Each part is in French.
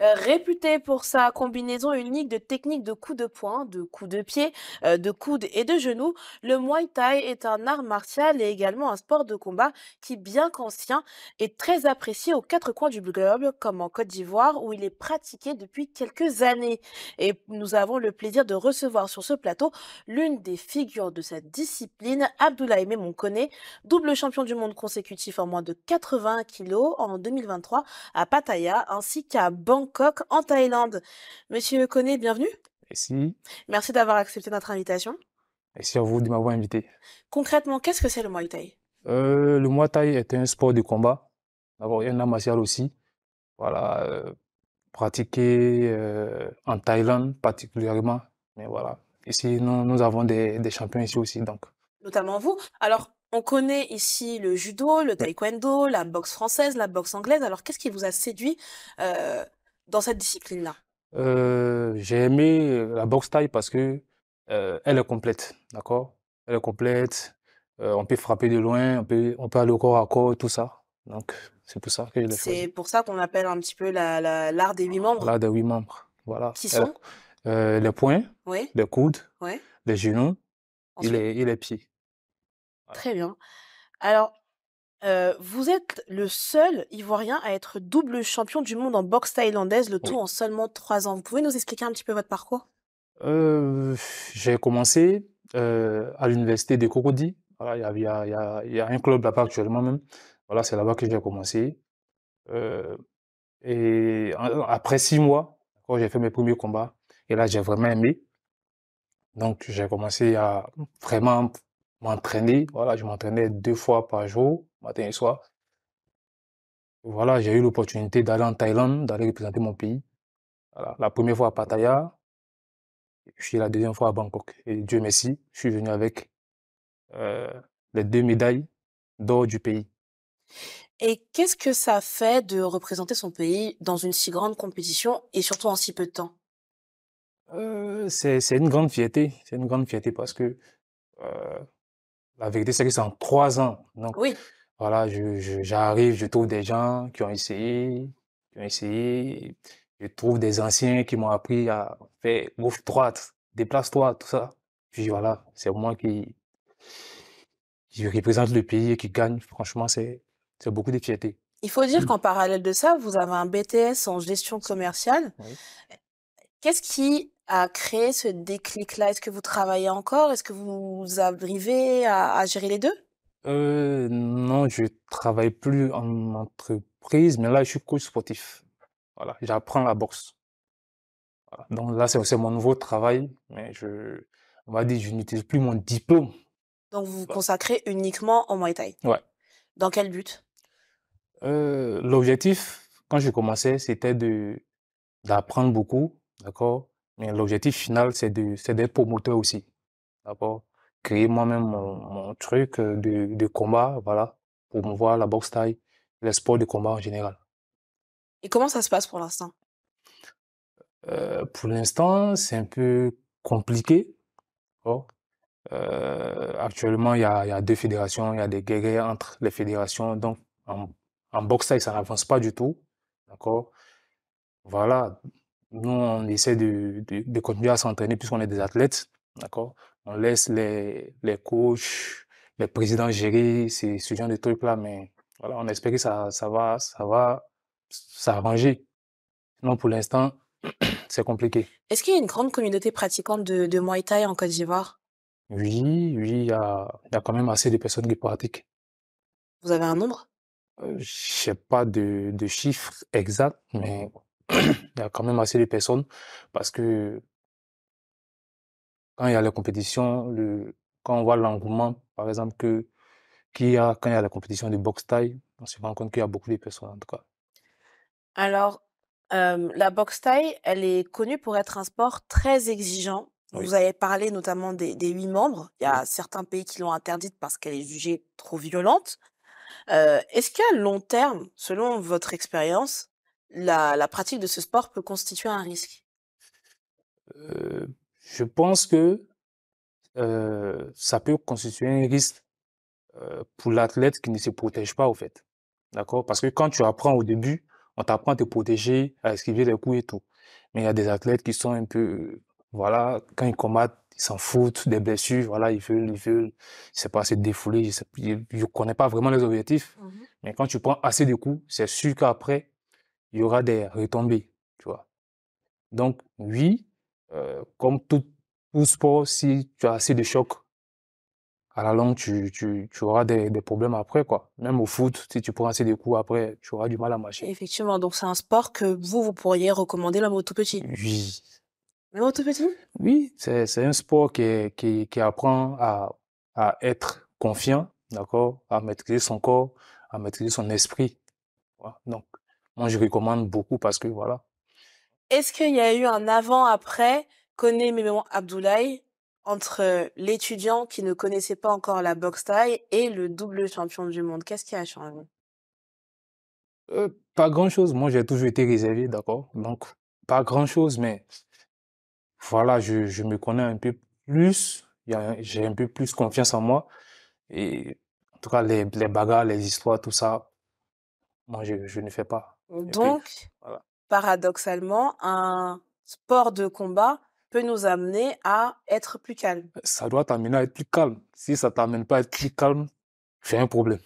Euh, Réputé pour sa combinaison unique de techniques de coups de poing, de coups de pied, euh, de coudes et de genoux, le Muay Thai est un art martial et également un sport de combat qui, bien qu'ancien, est très apprécié aux quatre coins du globe, comme en Côte d'Ivoire, où il est pratiqué depuis quelques années. Et nous avons le plaisir de recevoir sur ce plateau l'une des figures de cette discipline, Abdoulaye Koné, double champion du monde consécutif en moins de 80 kg en 2023 à Pattaya, ainsi qu'à Bangkok Bangkok, en Thaïlande. Monsieur Koné, bienvenue. Merci. Merci d'avoir accepté notre invitation. Merci à vous de m'avoir invité. Concrètement, qu'est-ce que c'est le Muay Thai euh, Le Muay Thai est un sport de combat, d'abord un art martial aussi. Voilà, euh, pratiqué euh, en Thaïlande particulièrement. Mais voilà, ici, nous, nous avons des, champions ici aussi, donc. Notamment vous. Alors, on connaît ici le judo, le taekwondo, la boxe française, la boxe anglaise. Alors, qu'est-ce qui vous a séduit dans cette discipline-là euh, J'ai aimé euh, la boxe taille parce que euh, elle est complète, d'accord Elle est complète, on peut frapper de loin, on peut, on peut aller au corps à corps, tout ça. Donc, c'est pour ça que C'est pour ça qu'on appelle un petit peu l'art des huit membres L'art des huit membres, voilà. Qui sont Les poings, oui. les coudes, les genoux et les, les pieds. Très bien. Alors, vous êtes le seul Ivoirien à être double champion du monde en boxe thaïlandaise, le tout en seulement trois ans. Vous pouvez nous expliquer un petit peu votre parcours J'ai commencé à l'université de Cocody. Il y, a un club là-bas actuellement même. Voilà, c'est là-bas que j'ai commencé. et après six mois, j'ai fait mes premiers combats, et là j'ai vraiment aimé. Donc j'ai commencé à vraiment m'entraîner. Voilà, je m'entraînais deux fois par jour, matin et soir. Voilà, j'ai eu l'opportunité d'aller en Thaïlande, d'aller représenter mon pays. Voilà, la première fois à Pattaya, puis la deuxième fois à Bangkok. Et Dieu merci, je suis venu avec euh, les deux médailles d'or du pays. Et qu'est-ce que ça fait de représenter son pays dans une si grande compétition et surtout en si peu de temps euh, c'est, une grande fierté. C'est une grande fierté parce que euh, la vérité, c'est que c'est en trois ans. Donc, Oui. voilà, je, j'arrive, je trouve des gens qui ont essayé, qui ont essayé. Je trouve des anciens qui m'ont appris à faire gauche-droite, déplace-toi, tout ça. Puis voilà, c'est moi qui, qui représente le pays et qui gagne. Franchement, c'est, c'est beaucoup de Il faut dire mm. qu'en parallèle de ça, vous avez un BTS en gestion commerciale. Qu'est-ce qui à créer ce déclic-là Est-ce que vous travaillez encore Est-ce que vous arrivez à, à gérer les deux euh, Non, je travaille plus en entreprise, mais là, je suis coach sportif. Voilà, j'apprends la boxe. Donc là, c'est mon nouveau travail, mais je, on va dire, je n'utilise plus mon diplôme. Donc vous vous consacrez uniquement au Muay Thai Ouais. Dans quel but euh, L'objectif, quand j'ai commencé, c'était de d'apprendre beaucoup, d'accord l'objectif final, c'est de, d'être promoteur aussi. D'accord? Créer moi-même mon, mon truc euh, de, de combat, voilà, promouvoir la boxe taille, les sports de combat en général. Et comment ça se passe pour l'instant? Euh, pour l'instant, c'est un peu compliqué. Euh, actuellement, il y, a, y, a, deux fédérations, il y a des guerres entre les fédérations. Donc, en, boxe taille, ça n'avance pas du tout. D'accord Voilà. Nous, on essaie de, de, continuer à s'entraîner puisqu'on est des athlètes. D'accord On laisse les, les coachs, les présidents gérer ces, ce genre de trucs-là, mais voilà, on espère que ça, ça va, ça va s'arranger. Non, pour l'instant, c'est compliqué. Est-ce qu'il y a une grande communauté pratiquante de, de Muay Thai en Côte d'Ivoire Oui, oui, il y a, y a, quand même assez de personnes qui pratiquent. Vous avez un nombre euh, Je n'ai pas de, de chiffres exacts, mais il y a quand même assez de personnes parce que quand il y a la compétition, le, quand on voit l'engouement, par exemple, que, qu'il a quand il y a la compétition de boxe taille, on se rend compte qu'il y a beaucoup de personnes en tout cas. Alors, euh, la boxe taille, elle est connue pour être un sport très exigeant. Vous avez parlé notamment des, huit membres. Il y a certains pays qui l'ont interdite parce qu'elle est jugée trop violente. Euh, Est-ce qu'à long terme, selon votre expérience, la, pratique de ce sport peut constituer un risque euh, Je pense que euh, ça peut constituer un risque euh, pour l'athlète qui ne se protège pas, au fait. D'accord Parce que quand tu apprends au début, on t'apprend à te protéger, à esquiver les coups et tout. Mais il y a des athlètes qui sont un peu. Voilà, quand ils combattent, ils s'en foutent des blessures, voilà, ils veulent, ils veulent, c'est pas, se défouler, Ils ne connais pas vraiment les objectifs. Mmh Mais quand tu prends assez de coups, c'est sûr qu'après, il y aura des retombées, tu vois. Donc, oui, euh, comme tout, tout, sport, si tu as assez de chocs, à la longue, tu, tu, tu auras des, des, problèmes après, quoi. Même au foot, si tu prends assez de coups après, tu auras du mal à marcher. Effectivement, donc c'est un sport que vous, vous pourriez recommander la moto tout petit. Oui. Même tout petit Oui, c'est un sport qui, qui, qui apprend à, à être confiant, d'accord, à maîtriser son corps, à maîtriser son esprit. Donc, moi, je recommande beaucoup parce que voilà. Est-ce qu'il y a eu un avant-après Connaît moi Abdoulaye entre l'étudiant qui ne connaissait pas encore la boxe taille et le double champion du monde Qu'est-ce qui a changé euh, Pas grand-chose. Moi, j'ai toujours été réservé, d'accord Donc, pas grand-chose, mais voilà, je, me connais un peu plus. J'ai un peu plus confiance en moi. Et en tout cas, les, bagarres, les histoires, tout ça, moi, je ne fais pas. Donc, paradoxalement, un sport de combat peut nous amener à être plus calme. Euh, ça doit t'amener à être plus calme. Si ça t'amène pas à être plus calme, c'est un problème.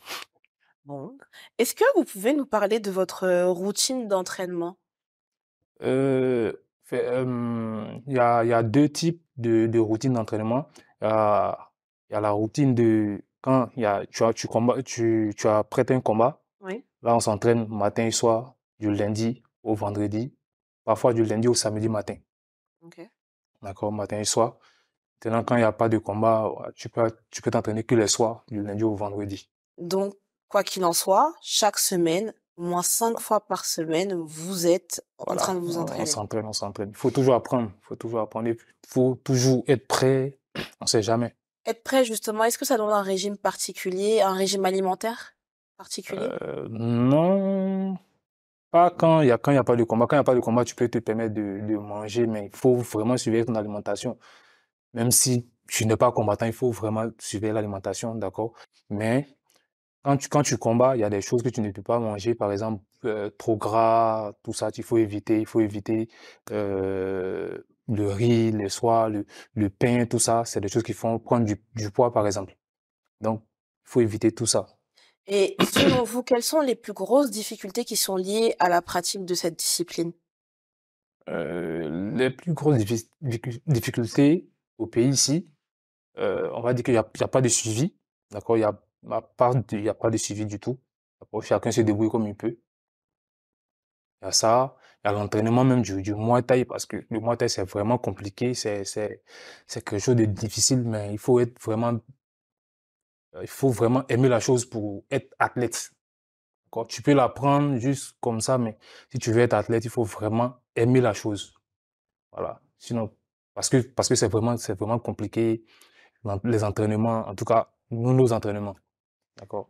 Est-ce que vous pouvez nous parler de votre euh, routine d'entraînement euh, Il y, a, deux types de, de routines d'entraînement. Il y, a, la routine de quand y a, tu, as, tu, combats, tu, as prêté un combat. Là, on s'entraîne matin et soir, du lundi au vendredi, parfois du lundi au samedi matin. D'accord, matin et soir. Maintenant, quand il n'y a pas de combat, tu peux tu peux t'entraîner que les soirs, du lundi au vendredi. Donc, quoi qu'il en soit, chaque semaine, moins cinq fois par semaine, vous êtes en train de vous entraîner. On s'entraîne, on s'entraîne. Il faut toujours apprendre, il faut toujours apprendre, il faut toujours être prêt, on ne sait jamais. Être prêt, justement, est-ce que ça donne un régime particulier, un régime alimentaire particulier euh, Non, pas quand il n'y a, quand y a pas de combat. Quand il a pas de combat, tu peux te permettre de, manger, mais il faut vraiment suivre ton alimentation. Même si tu n'es pas combattant, il faut vraiment suivre l'alimentation, d'accord Mais quand tu, quand tu combats, il y a des choses que tu ne peux pas manger, par exemple, euh, trop gras, tout ça, il faut éviter. Il faut éviter euh, le riz, le soie, le, pain, tout ça. C'est des choses qui font prendre du poids, par exemple. Donc, il faut éviter tout ça. Et selon vous, quelles sont les plus grosses difficultés qui sont liées à la pratique de cette discipline? Euh, les plus grosses difficultés au pays ici, euh, on va dire qu'il n'y a pas de suivi, d'accord? Il n'y a a pas de suivi du tout. chacun se débrouille comme il peut. Il y a ça, il y a l'entraînement même du moins taille, parce que le moins taille, c'est vraiment compliqué, c'est quelque chose de difficile mais il faut être vraiment euh, il faut vraiment aimer la chose pour être athlète. Tu peux l'apprendre juste comme ça, mais si tu veux être athlète, il faut vraiment aimer la chose. Voilà. Sinon, parce que parce que c'est vraiment c'est vraiment compliqué les entraînements, en tout cas nous nos entraînements. D'accord.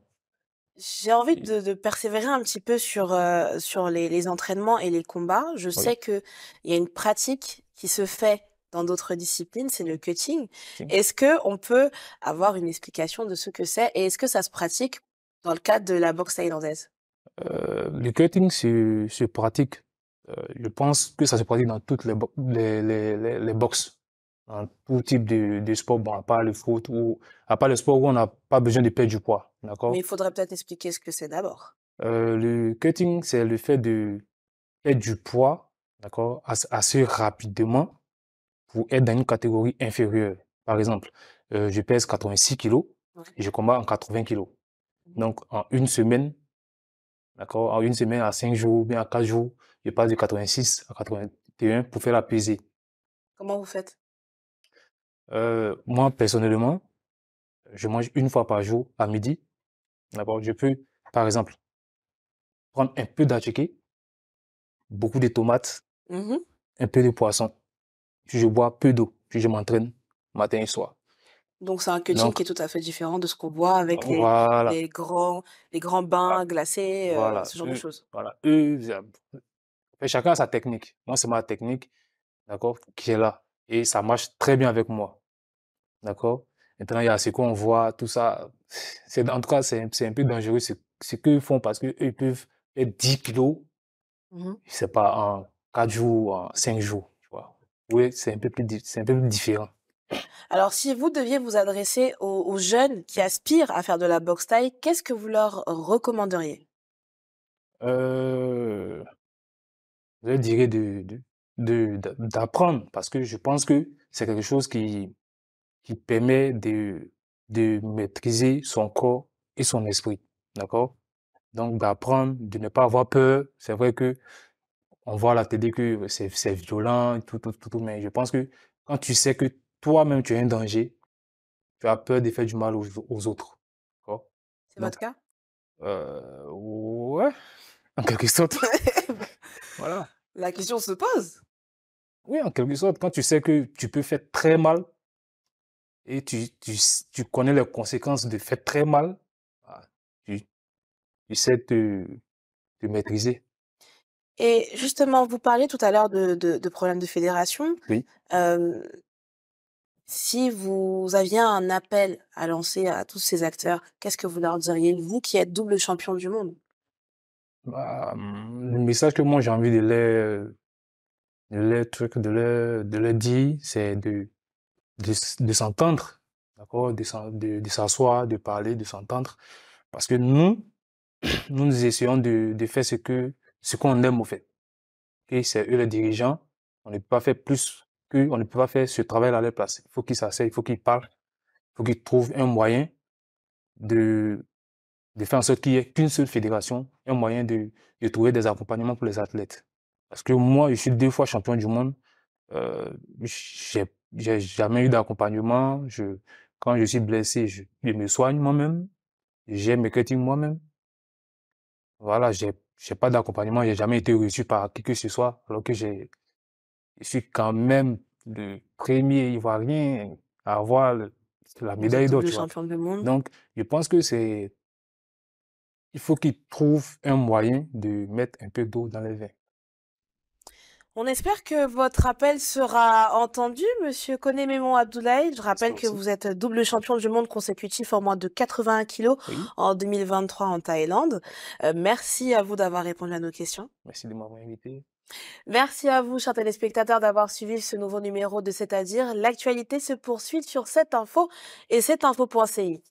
J'ai envie de, persévérer un petit peu sur euh, sur les, entraînements et les combats. Je sais que il y a une pratique qui se fait dans d'autres disciplines, c'est le cutting. Est-ce que on peut avoir une explication de ce que c'est et est-ce que ça se pratique dans le cadre de la boxe thaïlandaise euh, Le cutting, c'est pratique. Euh, je pense que ça se pratique dans toutes les, les, boxes, dans tout type de, sport, pas à part le foot ou à part le sport où on n'a pas besoin de perdre du poids, d'accord Mais il faudrait peut-être expliquer ce que c'est d'abord. Euh, le cutting, c'est le fait de perdre du poids, d'accord, assez rapidement, vous êtes dans une catégorie inférieure. Par exemple, euh, je pèse 86 kilos et je combats en 80 kilos. Mmh. Donc, en une semaine, d'accord, en une semaine, à 5 jours, bien à quatre jours, je passe de 86 à 81 pour faire la pesée. Comment vous faites euh, Moi, personnellement, je mange une fois par jour à midi. d'accord je peux, par exemple, prendre un peu d'achéqué, beaucoup de tomates, mmh un peu de poisson je bois peu d'eau, puis je m'entraîne matin et soir. Donc c'est un coaching qui est tout à fait différent de ce qu'on boit avec les, les, grands, les grands bains glacés, euh, ce genre de choses. Voilà, chacun a sa technique. Moi, c'est ma technique, d'accord, qui est là. Et ça marche très bien avec moi. D'accord Maintenant, il y a ce qu'on voit, tout ça. En tout cas, c'est un peu dangereux ce, ce qu'ils font parce qu'ils peuvent être 10 kilos, -hmm. pas, en 4 jours, en 5 jours. Oui, c'est un peu plus, différent. Alors, si vous deviez vous adresser aux, jeunes qui aspirent à faire de la boxe taille, qu'est-ce que vous leur recommanderiez euh, Je dirais d'apprendre, parce que je pense que c'est quelque chose qui, qui permet de, de maîtriser son corps et son esprit. D'accord Donc, d'apprendre, de ne pas avoir peur. C'est vrai que on voit la télé que euh, c'est violent, tout, tout, tout, mais je pense que quand tu sais que toi-même tu es un danger, tu as peur de faire du mal aux, autres. C'est votre cas euh, Ouais, en quelque sorte. voilà. La question se pose. Oui, en quelque sorte, quand tu sais que tu peux faire très mal et tu, tu, connais les conséquences de faire très mal, ah, tu, tu sais te maîtriser. Et justement, vous parliez tout à l'heure de, de problèmes de fédération. Oui. si vous aviez un appel à lancer à tous ces acteurs, qu'est-ce que vous leur diriez, vous qui êtes double champion du monde bah, mmh, Le message que moi j'ai envie de leur de de de dire, c'est de, de, s'entendre, d'accord de, s'asseoir, de parler, de s'entendre. Parce que nous, nous, nous essayons de, de faire ce que ce qu'on aime au fait. Et c'est eux les dirigeants, on ne peut pas faire plus que, on ne peut pas faire ce travail à leur place. Il faut qu'ils s'asseyent, il faut qu'ils parlent, il faut qu'ils trouvent un moyen de, de faire en sorte qu'il n'y ait qu'une seule fédération, un moyen de, de trouver des accompagnements pour les athlètes. Parce que moi, je suis deux fois champion du monde. Euh, j'ai, jamais eu d'accompagnement. Je, quand je suis blessé, je, me soigne moi-même. J'ai mes critiques moi-même. Voilà, j'ai je n'ai pas d'accompagnement, je n'ai jamais été reçu par qui que ce soit, alors que je suis quand même le premier Ivoirien à avoir la médaille d'or. Donc, je pense que c'est, il faut qu'il trouve un moyen de mettre un peu d'eau dans les vins. On espère que votre appel sera entendu, Monsieur Konememon Abdoulaye. Je rappelle que vous êtes double champion du monde consécutif en moins de 81 kilos en 2023 en Thaïlande. Euh, merci à vous d'avoir répondu à nos questions. Merci de m'avoir invité. Merci à vous, chers téléspectateurs, d'avoir suivi ce nouveau numéro de C'est-à-dire. L'actualité se poursuit sur cette info et cette info.ci.